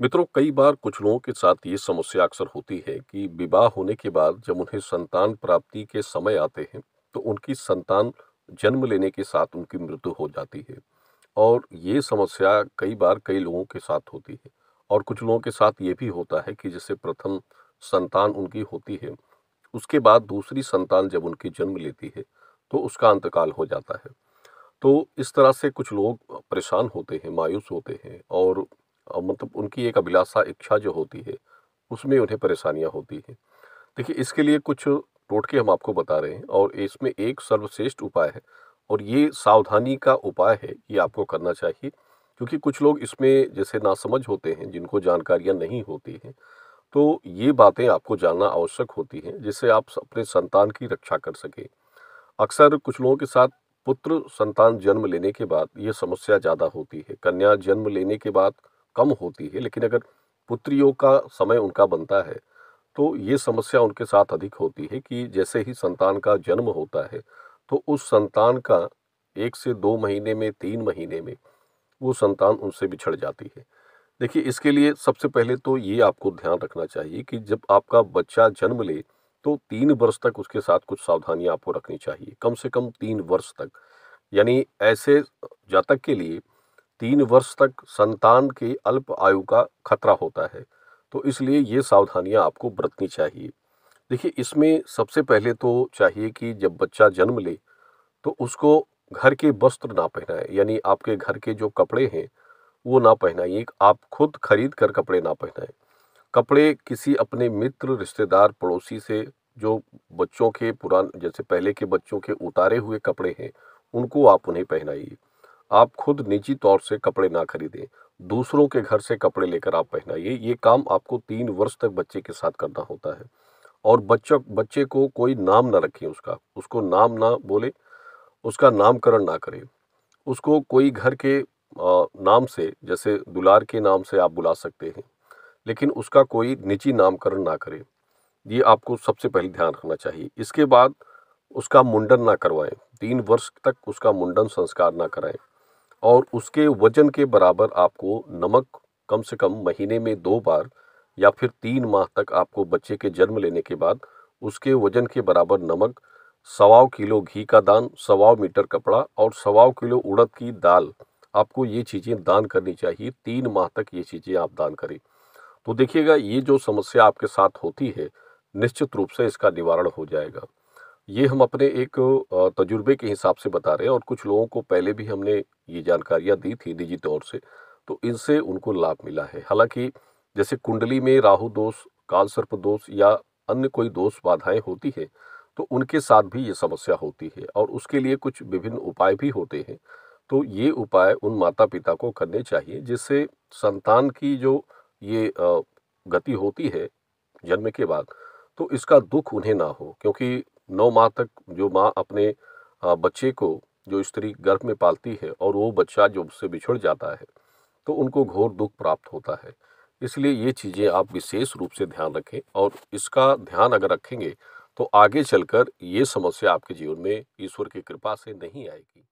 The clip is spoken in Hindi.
मित्रों कई बार कुछ लोगों के साथ ये समस्या अक्सर होती है कि विवाह होने के बाद जब उन्हें संतान प्राप्ति के समय आते हैं तो उनकी संतान जन्म लेने के साथ उनकी मृत्यु हो जाती है और ये समस्या कई बार कई लोगों के साथ होती है और कुछ लोगों के साथ ये भी होता है कि जैसे प्रथम संतान उनकी होती है उसके बाद दूसरी संतान जब उनकी जन्म लेती है तो उसका अंतकाल हो जाता है तो इस तरह से कुछ लोग परेशान होते हैं मायूस होते हैं और मतलब उनकी एक अभिलाषा इच्छा जो होती है उसमें उन्हें परेशानियाँ होती है देखिए इसके लिए कुछ टोटके हम आपको बता रहे हैं और इसमें एक सर्वश्रेष्ठ उपाय है और ये सावधानी का उपाय है ये आपको करना चाहिए क्योंकि कुछ लोग इसमें जैसे नासमझ होते हैं जिनको जानकारियाँ नहीं होती हैं तो ये बातें आपको जानना आवश्यक होती हैं जिससे आप अपने संतान की रक्षा कर सकें अक्सर कुछ लोगों के साथ पुत्र संतान जन्म लेने के बाद ये समस्या ज़्यादा होती है कन्या जन्म लेने के बाद कम होती है लेकिन अगर पुत्रियों का समय उनका बनता है तो ये समस्या उनके साथ अधिक होती है कि जैसे ही संतान का जन्म होता है तो उस संतान का एक से दो महीने में तीन महीने में वो संतान उनसे बिछड़ जाती है देखिए इसके लिए सबसे पहले तो ये आपको ध्यान रखना चाहिए कि जब आपका बच्चा जन्म ले तो तीन वर्ष तक उसके साथ कुछ सावधानियां आपको रखनी चाहिए कम से कम तीन वर्ष तक यानी ऐसे जातक के लिए तीन वर्ष तक संतान के अल्प आयु का खतरा होता है तो इसलिए ये सावधानियाँ आपको बरतनी चाहिए देखिए इसमें सबसे पहले तो चाहिए कि जब बच्चा जन्म ले तो उसको घर के वस्त्र ना पहनाएं यानी आपके घर के जो कपड़े हैं वो ना पहनाइए आप खुद खरीद कर कपड़े ना पहनाएं कपड़े किसी अपने मित्र रिश्तेदार पड़ोसी से जो बच्चों के पुरान जैसे पहले के बच्चों के उतारे हुए कपड़े हैं उनको आप उन्हें पहनाइए आप खुद निजी तौर से कपड़े ना खरीदें दूसरों के घर से कपड़े लेकर आप पहनाइए ये काम आपको तीन वर्ष तक बच्चे के साथ करना होता है और बच्चों बच्चे को कोई नाम ना रखें उसका उसको नाम ना बोले उसका नामकरण ना करें उसको कोई घर के नाम से जैसे दुलार के नाम से आप बुला सकते हैं लेकिन उसका कोई निजी नामकरण ना करें ये आपको सबसे पहले ध्यान रखना चाहिए इसके बाद उसका मुंडन ना करवाएं तीन वर्ष तक उसका मुंडन संस्कार ना कराएं और उसके वजन के बराबर आपको नमक कम से कम महीने में दो बार या फिर तीन माह तक आपको बच्चे के जन्म लेने के बाद उसके वजन के बराबर नमक सवा किलो घी का दान सवा मीटर कपड़ा और सवा किलो उड़द की दाल आपको ये चीज़ें दान करनी चाहिए तीन माह तक ये चीज़ें आप दान करें तो देखिएगा ये जो समस्या आपके साथ होती है निश्चित रूप से इसका निवारण हो जाएगा ये हम अपने एक तजुर्बे के हिसाब से बता रहे हैं और कुछ लोगों को पहले भी हमने ये जानकारियाँ दी थी निजी तौर से तो इनसे उनको लाभ मिला है हालांकि जैसे कुंडली में राहु दोष काल सर्प दोष या अन्य कोई दोष बाधाएं होती है तो उनके साथ भी ये समस्या होती है और उसके लिए कुछ विभिन्न उपाय भी होते हैं तो ये उपाय उन माता पिता को करने चाहिए जिससे संतान की जो ये गति होती है जन्म के बाद तो इसका दुख उन्हें ना हो क्योंकि नौ माह तक जो माँ अपने बच्चे को जो स्त्री गर्भ में पालती है और वो बच्चा जो उससे बिछड़ जाता है तो उनको घोर दुख प्राप्त होता है इसलिए ये चीज़ें आप विशेष रूप से ध्यान रखें और इसका ध्यान अगर रखेंगे तो आगे चलकर ये समस्या आपके जीवन में ईश्वर की कृपा से नहीं आएगी